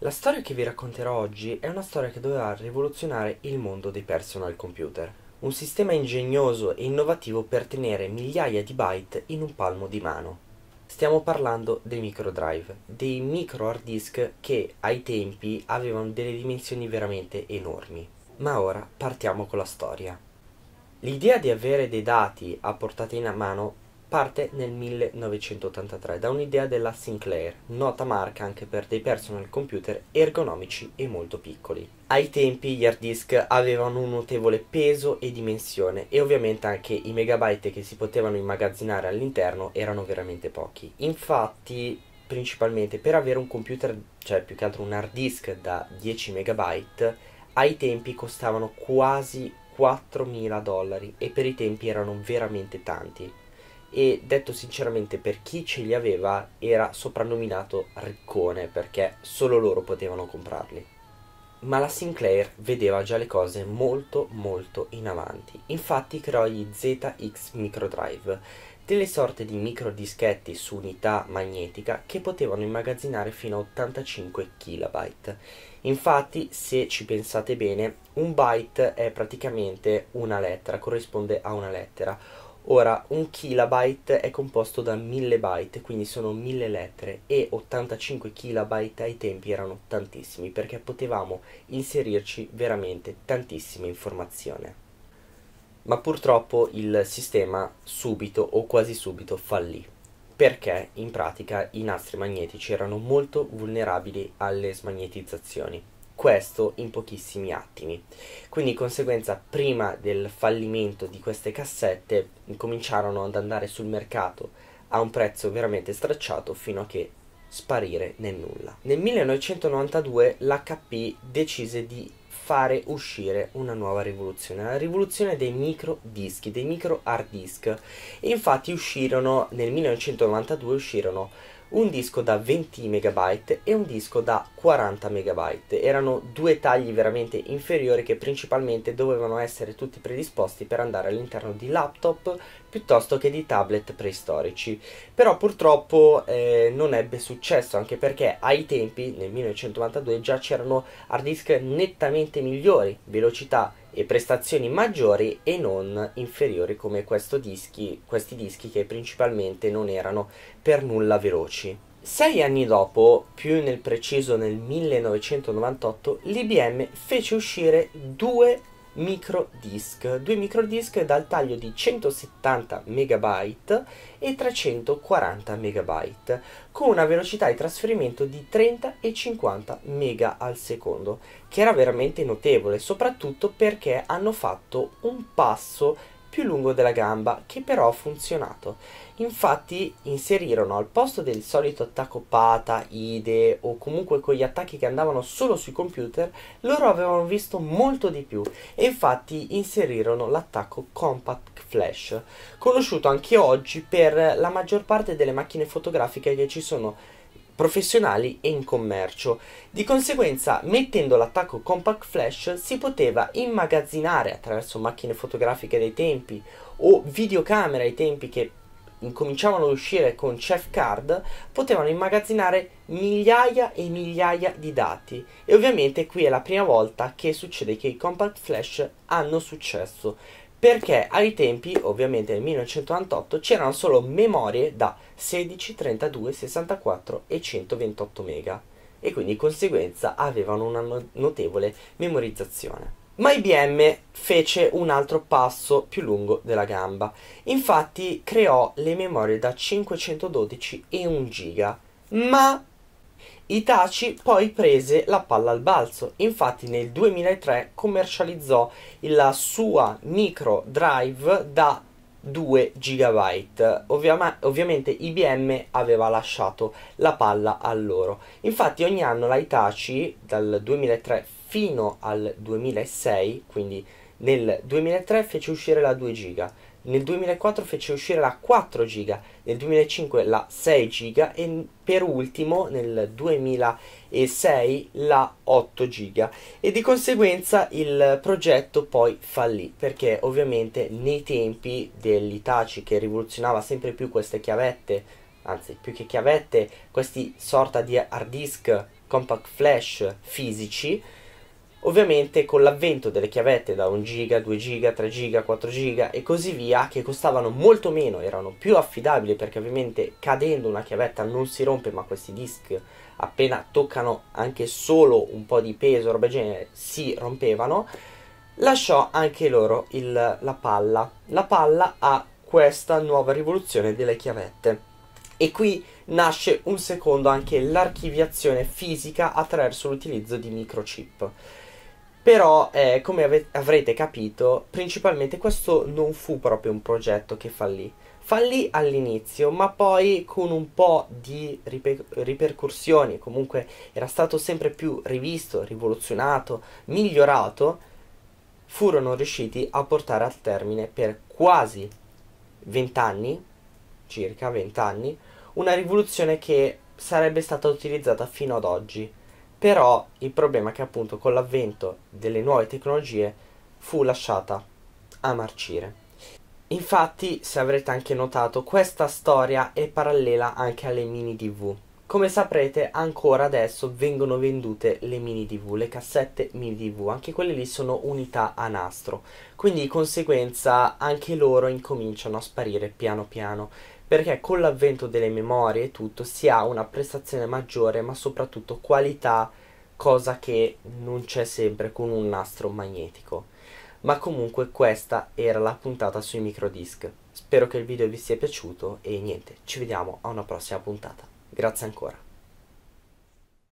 La storia che vi racconterò oggi è una storia che doveva rivoluzionare il mondo dei personal computer, un sistema ingegnoso e innovativo per tenere migliaia di byte in un palmo di mano. Stiamo parlando dei micro drive, dei micro hard disk che ai tempi avevano delle dimensioni veramente enormi. Ma ora partiamo con la storia. L'idea di avere dei dati a portata in mano Parte nel 1983 da un'idea della Sinclair, nota marca anche per dei personal computer ergonomici e molto piccoli. Ai tempi gli hard disk avevano un notevole peso e dimensione e ovviamente anche i megabyte che si potevano immagazzinare all'interno erano veramente pochi. Infatti principalmente per avere un computer, cioè più che altro un hard disk da 10 megabyte, ai tempi costavano quasi 4.000 dollari e per i tempi erano veramente tanti e detto sinceramente per chi ce li aveva era soprannominato Riccone perché solo loro potevano comprarli. Ma la Sinclair vedeva già le cose molto molto in avanti, infatti creò gli ZX Microdrive, delle sorte di micro dischetti su unità magnetica che potevano immagazzinare fino a 85 KB. Infatti, se ci pensate bene, un byte è praticamente una lettera, corrisponde a una lettera, Ora, un kilobyte è composto da 1000 byte, quindi sono 1000 lettere e 85 kilobyte ai tempi erano tantissimi perché potevamo inserirci veramente tantissima informazione. Ma purtroppo il sistema subito o quasi subito fallì perché in pratica i nastri magnetici erano molto vulnerabili alle smagnetizzazioni questo in pochissimi attimi. Quindi in conseguenza prima del fallimento di queste cassette cominciarono ad andare sul mercato a un prezzo veramente stracciato fino a che sparire nel nulla. Nel 1992 l'HP decise di fare uscire una nuova rivoluzione, la rivoluzione dei micro dischi, dei micro hard disk. E infatti uscirono nel 1992 uscirono un disco da 20 MB e un disco da 40 MB. Erano due tagli veramente inferiori che principalmente dovevano essere tutti predisposti per andare all'interno di laptop piuttosto che di tablet preistorici. Però purtroppo eh, non ebbe successo anche perché ai tempi, nel 1992, già c'erano hard disk nettamente migliori, velocità e prestazioni maggiori e non inferiori come dischi, questi dischi che principalmente non erano per nulla veloci. Sei anni dopo, più nel preciso nel 1998, l'IBM fece uscire due micro disk, due micro disk dal taglio di 170 MB e 340 MB, con una velocità di trasferimento di 30 e 50 MB al secondo, che era veramente notevole, soprattutto perché hanno fatto un passo più lungo della gamba, che però ha funzionato. Infatti inserirono al posto del solito attacco pata, ide o comunque quegli attacchi che andavano solo sui computer, loro avevano visto molto di più e infatti inserirono l'attacco Compact Flash, conosciuto anche oggi per la maggior parte delle macchine fotografiche che ci sono professionali e in commercio. Di conseguenza, mettendo l'attacco Compact Flash si poteva immagazzinare attraverso macchine fotografiche dei tempi o videocamera ai tempi che incominciavano ad uscire con Chef Card, potevano immagazzinare migliaia e migliaia di dati. E ovviamente qui è la prima volta che succede che i Compact Flash hanno successo perché ai tempi, ovviamente nel 1998, c'erano solo memorie da 16, 32, 64 e 128 mega e quindi di conseguenza avevano una notevole memorizzazione. Ma IBM fece un altro passo più lungo della gamba, infatti creò le memorie da 512 e 1 giga, ma Itachi poi prese la palla al balzo, infatti nel 2003 commercializzò la sua micro drive da 2 GB. Ovvia ovviamente IBM aveva lasciato la palla a loro. Infatti ogni anno la Itachi dal 2003 fino al 2006, quindi nel 2003 fece uscire la 2 giga, nel 2004 fece uscire la 4 giga, nel 2005 la 6 giga e per ultimo nel 2006 la 8 giga e di conseguenza il progetto poi fallì perché ovviamente nei tempi dell'Itachi che rivoluzionava sempre più queste chiavette anzi più che chiavette questi sorta di hard disk compact flash fisici Ovviamente con l'avvento delle chiavette da 1 giga, 2 giga, 3 giga, 4 giga e così via, che costavano molto meno, erano più affidabili perché ovviamente cadendo una chiavetta non si rompe, ma questi disc appena toccano anche solo un po' di peso, roba genere, si rompevano, lasciò anche loro il, la palla. La palla a questa nuova rivoluzione delle chiavette. E qui nasce un secondo anche l'archiviazione fisica attraverso l'utilizzo di microchip. Però, eh, come ave- avrete capito, principalmente questo non fu proprio un progetto che fallì. Fallì all'inizio, ma poi con un po' di riper- ripercorsioni, comunque era stato sempre più rivisto, rivoluzionato, migliorato, furono riusciti a portare al termine per quasi 20 anni, circa 20 anni, una rivoluzione che sarebbe stata utilizzata fino ad oggi però il problema è che appunto con l'avvento delle nuove tecnologie fu lasciata a marcire. Infatti, se avrete anche notato, questa storia è parallela anche alle mini DV. Come saprete, ancora adesso vengono vendute le mini DV, le cassette mini DV, anche quelle lì sono unità a nastro, quindi di conseguenza anche loro incominciano a sparire piano piano perché con l'avvento delle memorie e tutto si ha una prestazione maggiore ma soprattutto qualità cosa che non c'è sempre con un nastro magnetico ma comunque questa era la puntata sui microdisc spero che il video vi sia piaciuto e niente ci vediamo a una prossima puntata grazie ancora